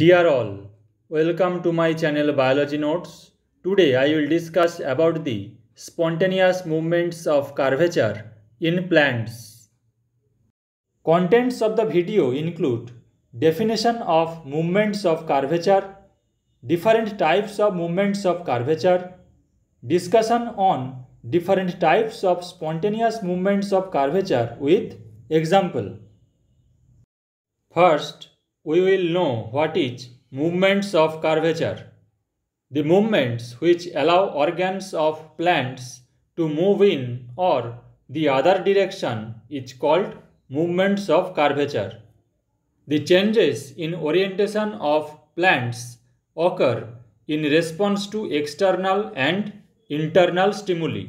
Dear all, welcome to my channel Biology Notes. Today I will discuss about the spontaneous movements of curvature in plants. Contents of the video include definition of movements of curvature, different types of movements of curvature, discussion on different types of spontaneous movements of curvature with example. First, we will know what is movements of curvature. The movements which allow organs of plants to move in or the other direction is called movements of curvature. The changes in orientation of plants occur in response to external and internal stimuli.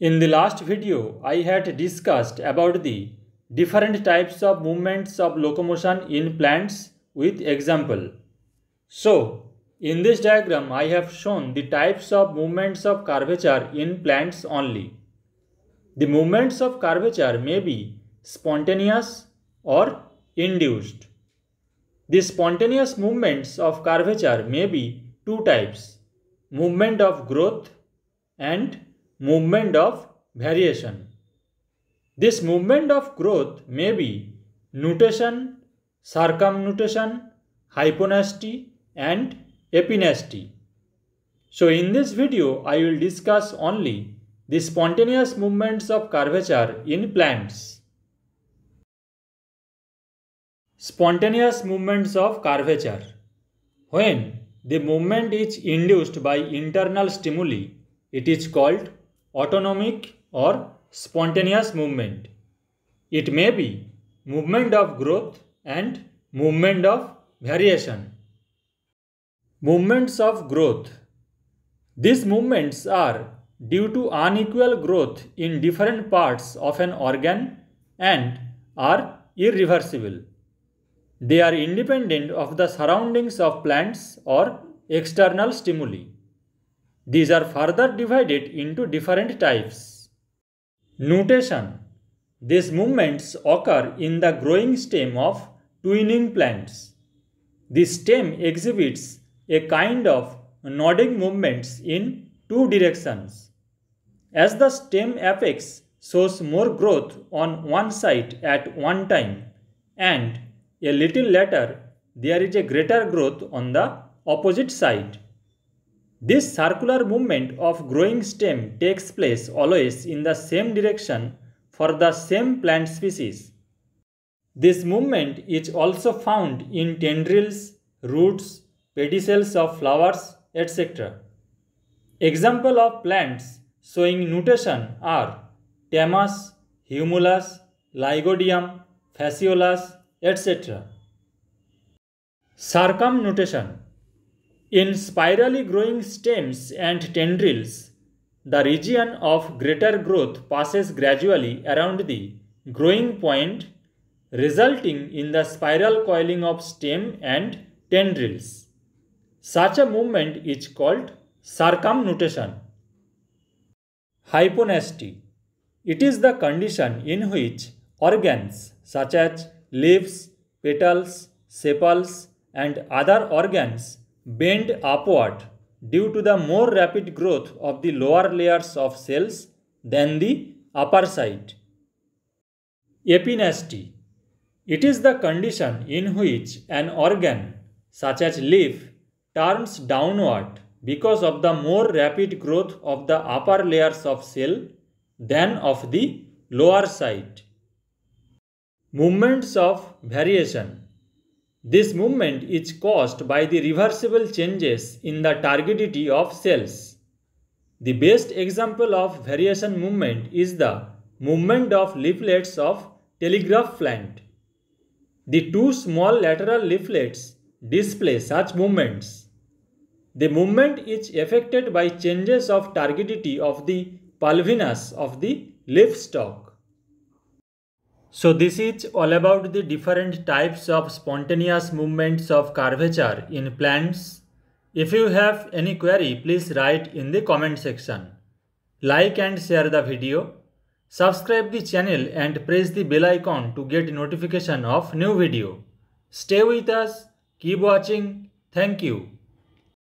In the last video, I had discussed about the different types of movements of locomotion in plants with example. So, in this diagram I have shown the types of movements of curvature in plants only. The movements of curvature may be spontaneous or induced. The spontaneous movements of curvature may be two types, movement of growth and movement of variation. This movement of growth may be nutation, circumnutation, hyponasty and epinasty. So in this video, I will discuss only the spontaneous movements of curvature in plants. Spontaneous movements of curvature. When the movement is induced by internal stimuli, it is called autonomic or spontaneous movement. It may be movement of growth and movement of variation. Movements of growth. These movements are due to unequal growth in different parts of an organ and are irreversible. They are independent of the surroundings of plants or external stimuli. These are further divided into different types. Nutation These movements occur in the growing stem of twinning plants. The stem exhibits a kind of nodding movements in two directions. As the stem apex shows more growth on one side at one time and a little later there is a greater growth on the opposite side. This circular movement of growing stem takes place always in the same direction for the same plant species. This movement is also found in tendrils, roots, pedicels of flowers, etc. Example of plants showing nutation are Tamas, Humulus, Ligodium, Fasciolus, etc. Circumnutation in spirally growing stems and tendrils, the region of greater growth passes gradually around the growing point, resulting in the spiral coiling of stem and tendrils. Such a movement is called circumnutation. Hyponasty. It is the condition in which organs such as leaves, petals, sepals, and other organs bend upward due to the more rapid growth of the lower layers of cells than the upper side. Epinasty It is the condition in which an organ, such as leaf, turns downward because of the more rapid growth of the upper layers of cell than of the lower side. Movements of variation this movement is caused by the reversible changes in the targetity of cells. The best example of variation movement is the movement of leaflets of telegraph plant. The two small lateral leaflets display such movements. The movement is affected by changes of targetity of the pulvinus of the leaf stalk. So this is all about the different types of spontaneous movements of curvature in plants. If you have any query, please write in the comment section. Like and share the video. Subscribe the channel and press the bell icon to get notification of new video. Stay with us. Keep watching. Thank you.